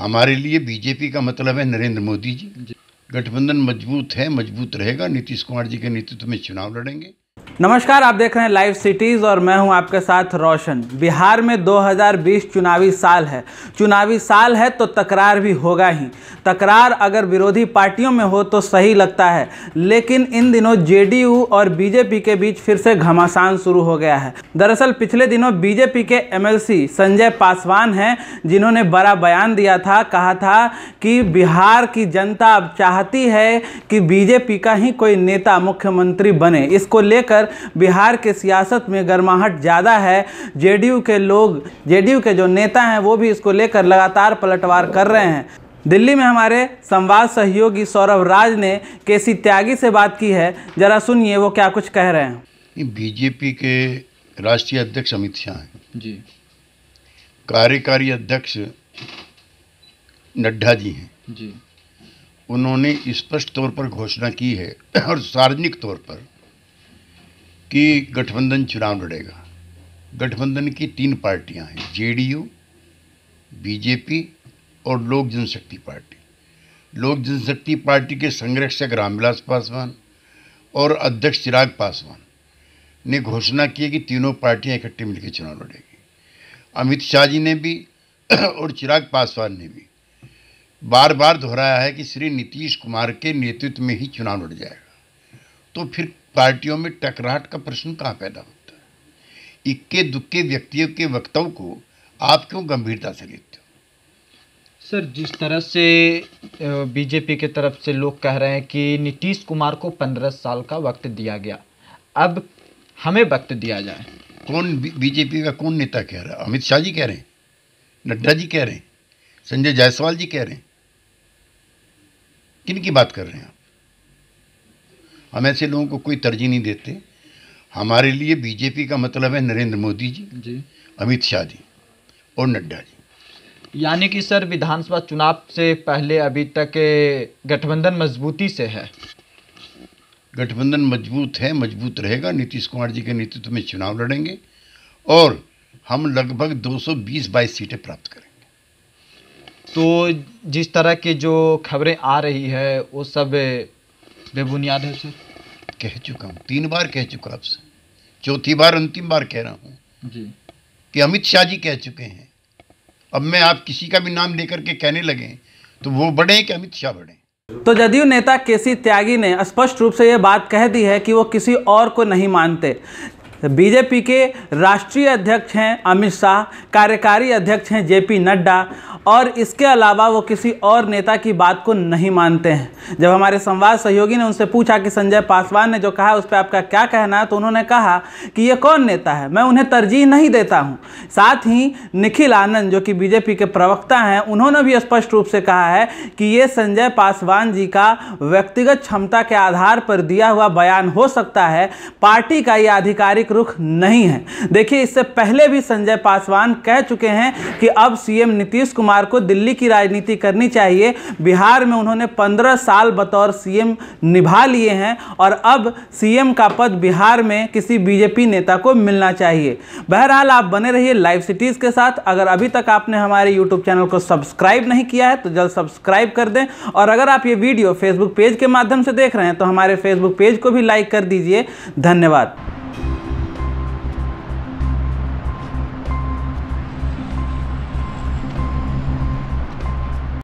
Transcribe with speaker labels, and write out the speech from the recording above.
Speaker 1: हमारे लिए बीजेपी का मतलब है नरेंद्र मोदी जी गठबंधन मजबूत है
Speaker 2: मजबूत रहेगा
Speaker 1: नीतीश कुमार जी के नेतृत्व में चुनाव लड़ेंगे
Speaker 2: नमस्कार आप देख रहे हैं लाइव सिटीज़ और मैं हूं आपके साथ रोशन बिहार में 2020 चुनावी साल है चुनावी साल है तो तकरार भी होगा ही तकरार अगर विरोधी पार्टियों में हो तो सही लगता है लेकिन इन दिनों जेडीयू और बीजेपी के बीच फिर से घमासान शुरू हो गया है दरअसल पिछले दिनों बीजेपी के एमएलसी संजय पासवान हैं जिन्होंने बड़ा बयान दिया था कहा था कि बिहार की जनता अब चाहती है कि बीजेपी का ही कोई नेता मुख्यमंत्री बने इसको लेकर बिहार के सियासत में गर्माहट ज़्यादा है जेडीयू के लोग जेडीयू के जो नेता हैं वो भी इसको लेकर लगातार पलटवार कर रहे हैं दिल्ली में हमारे संवाद सहयोगी सौरभ राज ने के त्यागी से बात की है जरा सुनिए वो क्या कुछ कह रहे हैं बीजेपी के
Speaker 1: राष्ट्रीय अध्यक्ष अमित शाह हैं जी कार्यकारी अध्यक्ष नड्डा जी हैं जी उन्होंने स्पष्ट तौर पर घोषणा की है और सार्वजनिक तौर पर कि गठबंधन चुनाव लड़ेगा गठबंधन की तीन पार्टियां हैं जेडीयू बीजेपी और लोक जनशक्ति पार्टी लोक जनशक्ति पार्टी के संरक्षक रामविलास पासवान और अध्यक्ष चिराग पासवान ने घोषणा की है कि तीनों पार्टियां इकट्ठे मिलकर चुनाव लड़ेगी अमित शाह जी ने भी और चिराग पासवान ने भी बार बार दोहराया है कि श्री नीतीश कुमार के नेतृत्व में ही चुनाव लड़ जाएगा तो फिर पार्टियों में टकराहट का प्रश्न कहाँ पैदा होता है इक्के दुक्के व्यक्तियों के वक्तव्य को आप क्यों गंभीरता से लेते
Speaker 3: हो सर जिस तरह से बीजेपी के तरफ से लोग कह रहे हैं कि नीतीश कुमार को पंद्रह साल का वक्त दिया गया अब हमें वक्त दिया जाए
Speaker 1: कौन बीजेपी का कौन नेता कह रहा है अमित शाह जी कह रहे हैं नड्डा जी कह रहे हैं संजय जायसवाल जी कह रहे हैं किन की बात कर रहे हैं आप हम ऐसे लोगों को कोई तरजीह नहीं देते हमारे लिए बीजेपी का मतलब है नरेंद्र मोदी जी जी अमित शाह जी और नड्डा
Speaker 3: जी यानी कि सर विधानसभा चुनाव से पहले अभी तक गठबंधन मजबूती से है
Speaker 1: गठबंधन मजबूत है मजबूत रहेगा नीतीश कुमार जी के नेतृत्व में चुनाव लड़ेंगे और हम लगभग 220 बाईस सीटें प्राप्त करेंगे
Speaker 3: तो जिस तरह की जो खबरें आ रही है वो सब
Speaker 1: बेबुनियाद है सर कह चुका हूँ तीन बार कह चुका आपसे चौथी बार अंतिम बार कह रहा हूँ कि अमित शाह जी कह चुके हैं अब मैं आप किसी का भी नाम
Speaker 2: लेकर के कहने लगे तो वो बढ़े कि अमित शाह बढ़े तो जदयू नेता केसी त्यागी ने स्पष्ट रूप से यह बात कह दी है कि वो किसी और को नहीं मानते बीजेपी के राष्ट्रीय अध्यक्ष हैं अमित शाह कार्यकारी अध्यक्ष हैं जेपी नड्डा और इसके अलावा वो किसी और नेता की बात को नहीं मानते हैं जब हमारे संवाद सहयोगी ने उनसे पूछा कि संजय पासवान ने जो कहा उस पर आपका क्या कहना है तो उन्होंने कहा कि ये कौन नेता है मैं उन्हें तरजीह नहीं देता हूँ साथ ही निखिल आनंद जो कि बीजेपी के प्रवक्ता हैं उन्होंने भी स्पष्ट रूप से कहा है कि ये संजय पासवान जी का व्यक्तिगत क्षमता के आधार पर दिया हुआ बयान हो सकता है पार्टी का ये आधिकारिक एक रुख नहीं है देखिए इससे पहले भी संजय पासवान कह चुके हैं कि अब सीएम नीतीश कुमार को दिल्ली की राजनीति करनी चाहिए बिहार में उन्होंने पंद्रह साल बतौर सीएम निभा लिए हैं और अब सीएम का पद बिहार में किसी बीजेपी नेता को मिलना चाहिए बहरहाल आप बने रहिए लाइव सिटीज़ के साथ अगर अभी तक आपने हमारे यूट्यूब चैनल को सब्सक्राइब नहीं किया है तो जल्द सब्सक्राइब कर दें और अगर आप ये वीडियो फेसबुक पेज के माध्यम से देख रहे हैं तो हमारे फेसबुक पेज को भी लाइक कर दीजिए धन्यवाद